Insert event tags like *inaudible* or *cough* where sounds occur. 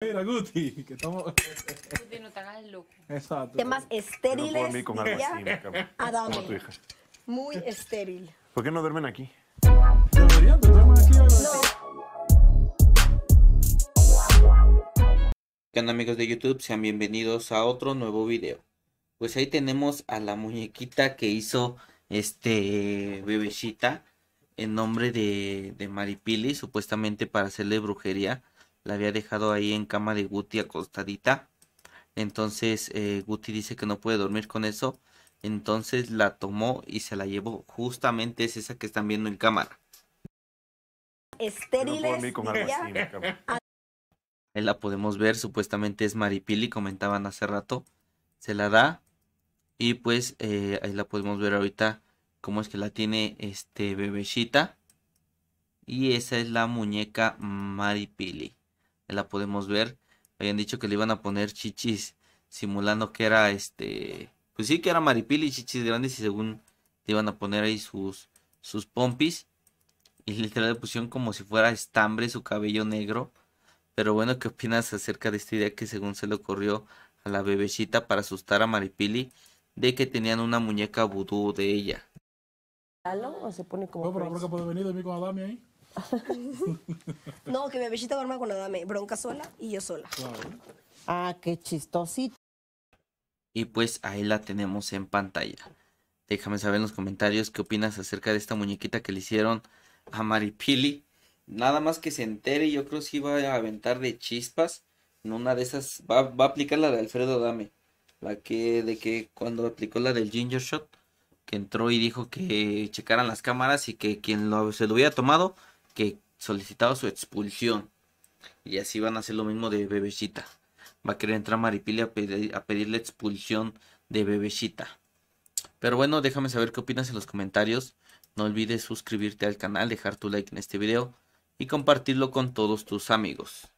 Mira, Guti, que estamos. Guti, no te hagas loco. Exacto. Temas estériles. No con algo así, Adame. hija. Muy estéril. ¿Por qué no duermen aquí? Deberían duermen aquí ¿Qué onda amigos de YouTube? Sean bienvenidos a otro nuevo video. Pues ahí tenemos a la muñequita que hizo este bebecita en nombre de, de Maripili, supuestamente para hacerle brujería la había dejado ahí en cama de Guti acostadita. Entonces eh, Guti dice que no puede dormir con eso. Entonces la tomó y se la llevó. Justamente es esa que están viendo en cámara. Estériles. Ahí la podemos ver, supuestamente es Maripili, comentaban hace rato. Se la da. Y pues eh, ahí la podemos ver ahorita cómo es que la tiene este bebecita. Y esa es la muñeca Maripili la podemos ver. Habían dicho que le iban a poner chichis simulando que era este, pues sí que era maripili, chichis grandes y según le iban a poner ahí sus sus pompis y literal le pusieron como si fuera estambre su cabello negro. Pero bueno, ¿qué opinas acerca de esta idea que según se le ocurrió a la bebecita para asustar a Maripili de que tenían una muñeca vudú de ella? ¿O se pone como puede venir de ahí. *laughs* no, que mi bebecita duerma con Adame, bronca sola y yo sola. Ah, qué chistosito. Y pues ahí la tenemos en pantalla. Déjame saber en los comentarios qué opinas acerca de esta muñequita que le hicieron a Maripili. Nada más que se entere, yo creo que sí va a aventar de chispas. En una de esas, va, a aplicar la de Alfredo Dame, La que, de que cuando aplicó la del Ginger Shot, que entró y dijo que checaran las cámaras y que quien lo, se lo hubiera tomado que solicitaba su expulsión. Y así van a hacer lo mismo de Bebecita. Va a querer entrar Maripili a, pedir, a la expulsión de Bebecita. Pero bueno, déjame saber qué opinas en los comentarios. No olvides suscribirte al canal, dejar tu like en este video y compartirlo con todos tus amigos.